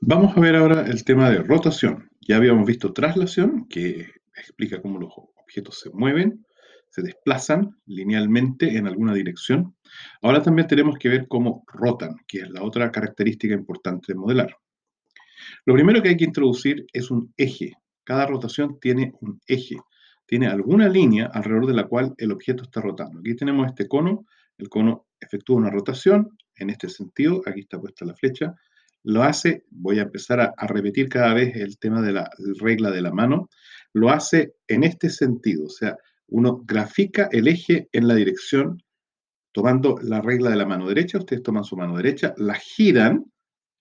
Vamos a ver ahora el tema de rotación. Ya habíamos visto traslación, que explica cómo los objetos se mueven, se desplazan linealmente en alguna dirección. Ahora también tenemos que ver cómo rotan, que es la otra característica importante de modelar. Lo primero que hay que introducir es un eje. Cada rotación tiene un eje. Tiene alguna línea alrededor de la cual el objeto está rotando. Aquí tenemos este cono. El cono efectúa una rotación en este sentido. Aquí está puesta la flecha lo hace, voy a empezar a, repetir cada vez el tema de la regla de la mano, lo hace en este sentido, o sea, uno grafica el eje en la dirección tomando la regla de la mano derecha, ustedes toman su mano derecha, la giran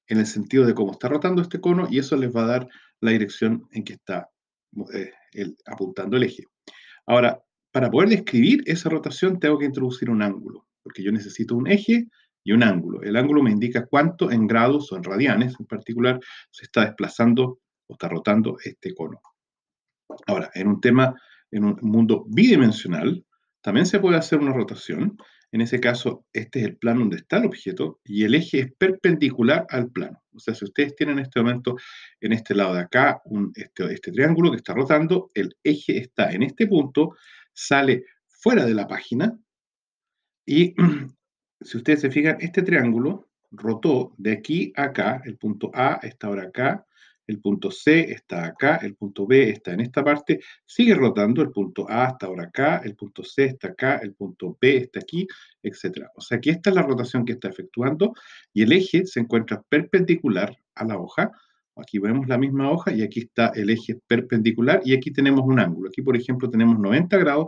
en el sentido de cómo está rotando este cono y eso les va a dar la dirección en que está eh, apuntando el eje. Ahora, para poder describir esa rotación tengo que introducir un ángulo, porque yo necesito un eje y un ángulo. El ángulo me indica cuánto en grados o en radianes en particular se está desplazando o está rotando este cono. Ahora, en un tema, en un mundo bidimensional, también se puede hacer una rotación. En ese caso, este es el plano donde está el objeto y el eje es perpendicular al plano. O sea, si ustedes tienen en este momento, en este lado de acá, este, este triángulo que está rotando, el eje está en este punto, sale fuera de la página y si ustedes se fijan, este triángulo rotó de aquí a acá, el punto A está ahora acá, el punto C está acá, el punto B está en esta parte, sigue rotando, el punto A hasta ahora acá, el punto C está acá, el punto B está aquí, etc. O sea aquí esta es la rotación que está efectuando y el eje se encuentra perpendicular a la hoja. Aquí vemos la misma hoja y aquí está el eje perpendicular y aquí tenemos un ángulo. Aquí, por ejemplo, tenemos 90 grados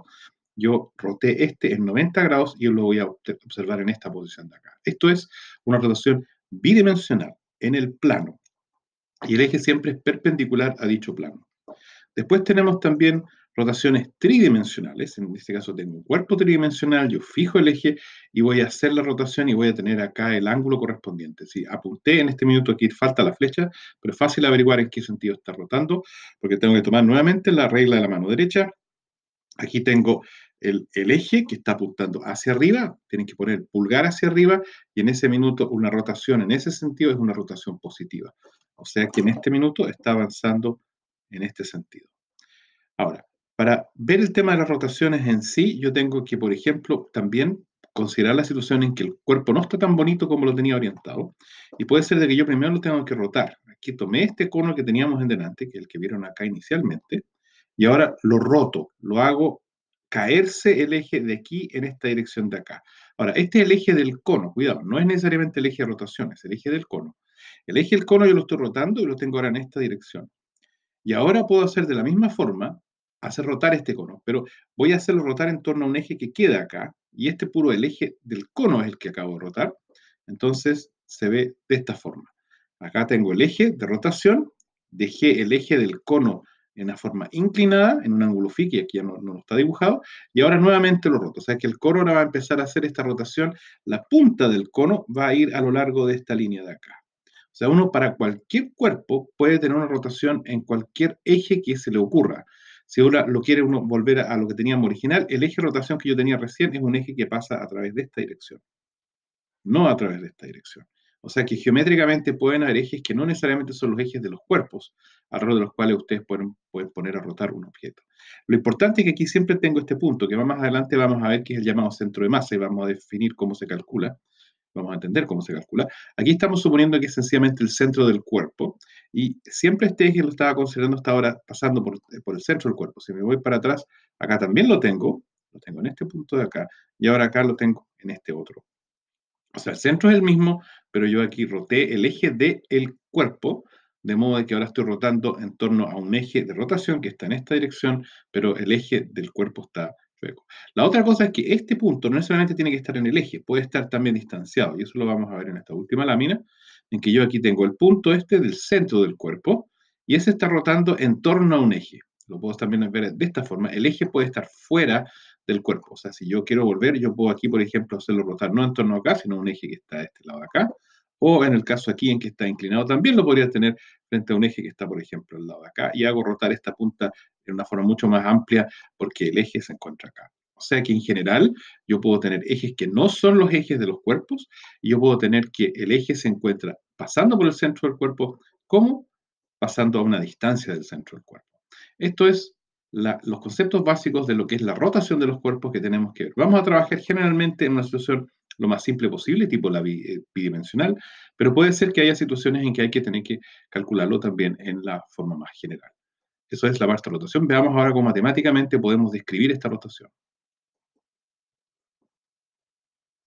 yo roté este en 90 grados y lo voy a observar en esta posición de acá. Esto es una rotación bidimensional en el plano y el eje siempre es perpendicular a dicho plano. Después tenemos también rotaciones tridimensionales, en este caso tengo un cuerpo tridimensional, yo fijo el eje y voy a hacer la rotación y voy a tener acá el ángulo correspondiente. Si apunté en este minuto aquí, falta la flecha, pero es fácil averiguar en qué sentido está rotando, porque tengo que tomar nuevamente la regla de la mano derecha, Aquí tengo el, eje que está apuntando hacia arriba, tienen que poner el pulgar hacia arriba y en ese minuto una rotación en ese sentido es una rotación positiva. O sea que en este minuto está avanzando en este sentido. Ahora, para ver el tema de las rotaciones en sí, yo tengo que, por ejemplo, también considerar la situación en que el cuerpo no está tan bonito como lo tenía orientado y puede ser de que yo primero lo tengo que rotar. Aquí tomé este cono que teníamos en delante, que es el que vieron acá inicialmente, y ahora lo roto, lo hago caerse el eje de aquí en esta dirección de acá. Ahora, este es el eje del cono, cuidado, no es necesariamente el eje de rotación, es el eje del cono. El eje del cono yo lo estoy rotando y lo tengo ahora en esta dirección. Y ahora puedo hacer de la misma forma, hacer rotar este cono, pero voy a hacerlo rotar en torno a un eje que queda acá, y este puro, el eje del cono es el que acabo de rotar, entonces se ve de esta forma. Acá tengo el eje de rotación, dejé el eje del cono en una forma inclinada, en un ángulo fi, que aquí ya no, no, está dibujado, y ahora nuevamente lo roto. O sea que el cono ahora va a empezar a hacer esta rotación, la punta del cono va a ir a lo largo de esta línea de acá. O sea, uno para cualquier cuerpo puede tener una rotación en cualquier eje que se le ocurra. Si ahora lo quiere uno volver a, a lo que teníamos original, el eje de rotación que yo tenía recién es un eje que pasa a través de esta dirección, no a través de esta dirección. O sea que geométricamente pueden haber ejes que no necesariamente son los ejes de los cuerpos, alrededor de los cuales ustedes pueden, poner a rotar un objeto. Lo importante es que aquí siempre tengo este punto, que más adelante vamos a ver que es el llamado centro de masa y vamos a definir cómo se calcula vamos a entender cómo se calcula. Aquí estamos suponiendo que es sencillamente el centro del cuerpo y siempre este eje lo estaba considerando hasta ahora pasando por, por, el centro del cuerpo. Si me voy para atrás, acá también lo tengo, lo tengo en este punto de acá y ahora acá lo tengo en este otro o sea, el centro es el mismo, pero yo aquí roté el eje del el cuerpo, de modo que ahora estoy rotando en torno a un eje de rotación que está en esta dirección, pero el eje del cuerpo está luego. La otra cosa es que este punto no necesariamente tiene que estar en el eje, puede estar también distanciado, y eso lo vamos a ver en esta última lámina, en que yo aquí tengo el punto este del centro del cuerpo, y ese está rotando en torno a un eje. Lo puedo también ver de esta forma. El eje puede estar fuera del cuerpo. O sea, si yo quiero volver, yo puedo aquí, por ejemplo, hacerlo rotar no en torno a acá, sino un eje que está de este lado de acá. O en el caso aquí en que está inclinado, también lo podría tener frente a un eje que está, por ejemplo, al lado de acá. Y hago rotar esta punta en una forma mucho más amplia porque el eje se encuentra acá. O sea que en general yo puedo tener ejes que no son los ejes de los cuerpos y yo puedo tener que el eje se encuentra pasando por el centro del cuerpo como pasando a una distancia del centro del cuerpo. Esto es los conceptos básicos de lo que es la rotación de los cuerpos que tenemos que ver. Vamos a trabajar generalmente en una situación lo más simple posible, tipo la eh, bidimensional, pero puede ser que haya situaciones en que hay que tener que calcularlo también en la forma más general. Eso es la parte de rotación. Veamos ahora cómo matemáticamente podemos describir esta rotación.